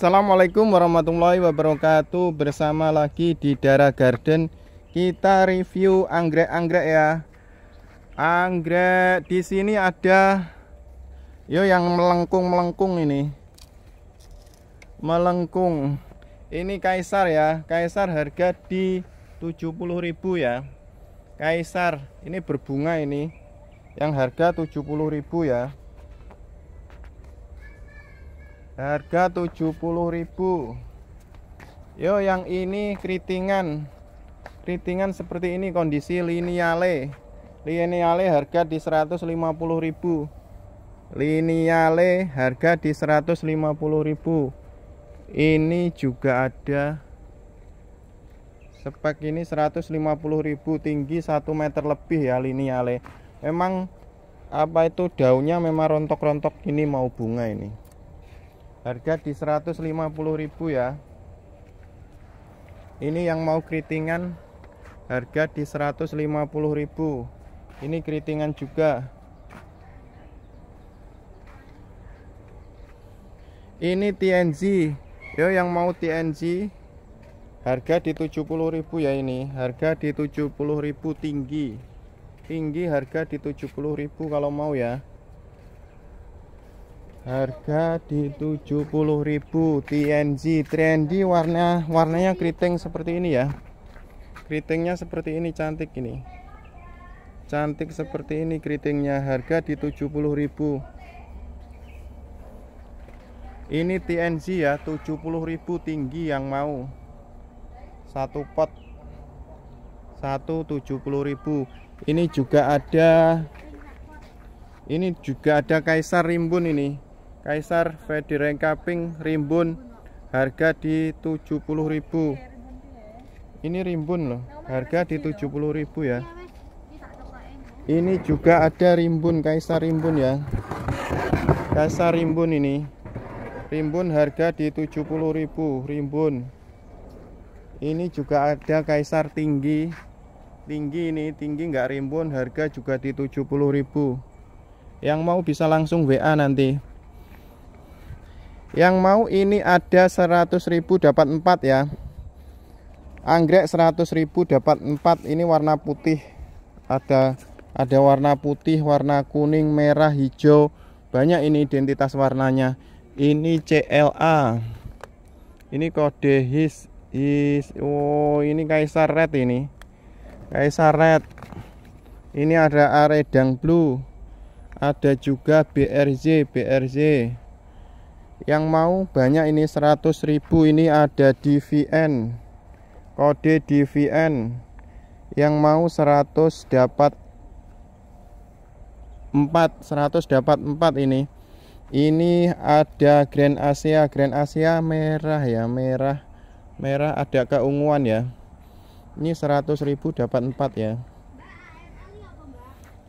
Assalamualaikum warahmatullahi wabarakatuh Bersama lagi di Dara Garden Kita review anggrek-anggrek ya Anggrek di sini ada Yo yang melengkung-melengkung ini Melengkung Ini kaisar ya Kaisar harga di 70.000 ya Kaisar Ini berbunga ini Yang harga 70.000 ya harga 70000 yo yang ini keritingan keritingan seperti ini kondisi lineale lineale harga di 150000 lineale harga di 150000 ini juga ada spek ini 150.000 tinggi 1 meter lebih ya lineale memang apa itu daunnya memang rontok-rontok ini mau bunga ini harga di 150.000 ya ini yang mau keritingan harga di 150.000 ini keritingan juga ini TNG yo yang mau TNG harga di 70.000 ya ini harga di 70.000 tinggi tinggi harga di 70.000 kalau mau ya Harga di 70.000 TNG trendy warna warnanya keriting seperti ini ya. Keritingnya seperti ini cantik ini. Cantik seperti ini keritingnya harga di 70.000. Ini TNG ya 70.000 tinggi yang mau. Satu pot 170.000. Ini juga ada ini juga ada kaisar rimbun ini Kaisar Rengkaping Rimbun harga di 70.000 ini rimbun loh harga di 70.000 ya ini juga ada rimbun Kaisar Rimbun ya Kaisar Rimbun ini rimbun harga di 70.000 rimbun ini juga ada Kaisar Tinggi tinggi ini tinggi enggak rimbun harga juga di 70.000 yang mau bisa langsung WA nanti yang mau ini ada 100.000 dapat 4 ya. Anggrek 100.000 dapat 4. Ini warna putih. Ada ada warna putih, warna kuning, merah, hijau. Banyak ini identitas warnanya. Ini CLA. Ini kode his is oh ini kaisar red ini. Kaisar red. Ini ada aredang blue. Ada juga BRZ, BRZ yang mau banyak ini 100.000 ini ada DVN kode DVN yang mau 100 dapat 4 100 dapat 4 ini ini ada Grand Asia Grand Asia merah ya merah merah ada keunguan ya ini 100.000 dapat 4 ya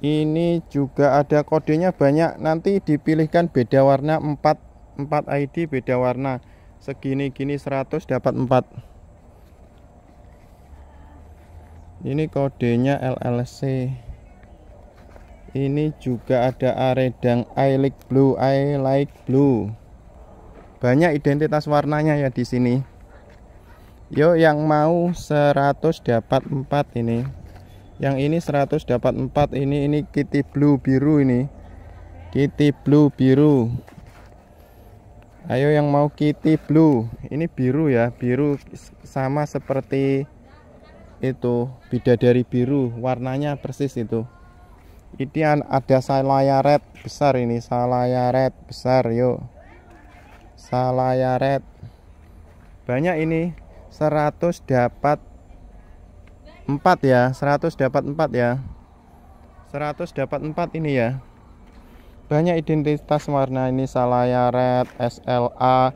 ini juga ada kodenya banyak nanti dipilihkan beda warna 4 4 ID beda warna segini-gini 100 dapat 4 ini kodenya LLC ini juga ada aredang I like blue I like blue banyak identitas warnanya ya di sini Yo yang mau 100 dapat 4 ini. Yang ini 100 dapat 4 ini ini kitty blue biru ini. Kitty blue biru. Ayo yang mau kitty blue. Ini biru ya, biru sama seperti itu bidadari biru, warnanya persis itu. Ini ada salaya red besar ini, salaya red besar, yuk. Salaya red. Banyak ini 100 dapat 4 ya, 100 dapat 4 ya. 100 dapat 4 ini ya banyak identitas warna ini Salaya Red, SLA,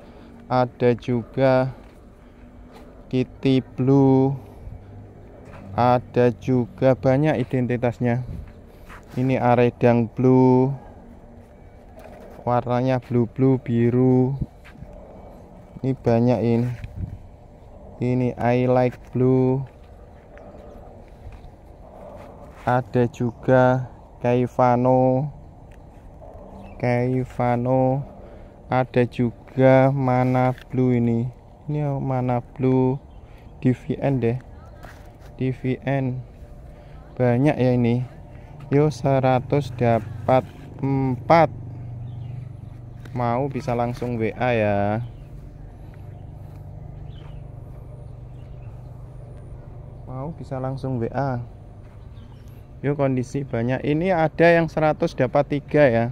ada juga Kitty Blue, ada juga banyak identitasnya. Ini Aredang Blue, warnanya blue blue biru. Ini banyak ini. Ini I like blue. Ada juga Kaivano. Kaivano ada juga Mana Blue ini ini Mana Blue DVN deh DVN banyak ya ini yo 100 dapat 4 mau bisa langsung WA ya mau bisa langsung WA yuk kondisi banyak ini ada yang 100 dapat 3 ya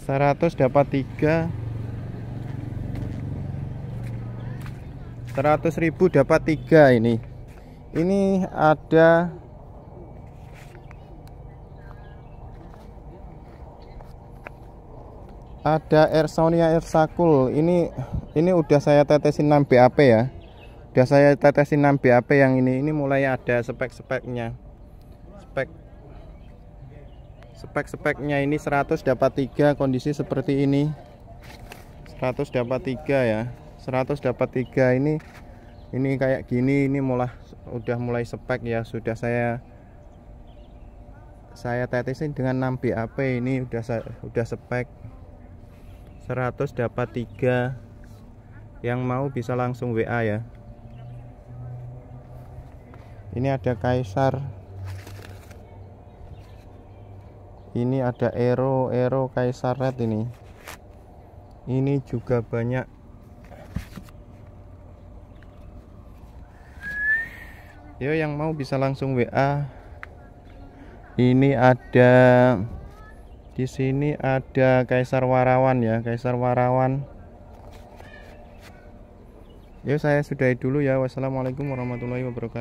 100 dapat 3 100 ribu dapat 3 ini ini ada ada Air Sonia Air Sakul ini ini udah saya tetesin 6 BAP ya udah saya tetesin 6 BAP yang ini ini mulai ada spek-speknya spek spek-speknya ini 100 dapat 3 kondisi seperti ini 100 dapat 3 ya 100 dapat 3 ini ini kayak gini ini mulai udah mulai spek ya sudah saya saya tetesin dengan 6 BAP ini udah udah spek 100 dapat 3 yang mau bisa langsung WA ya ini ada kaisar ini ada Ero Ero Kaisar Red ini ini juga banyak yo yang mau bisa langsung WA ini ada di sini ada Kaisar Warawan ya Kaisar Warawan yo saya sudahi dulu ya wassalamualaikum warahmatullahi wabarakatuh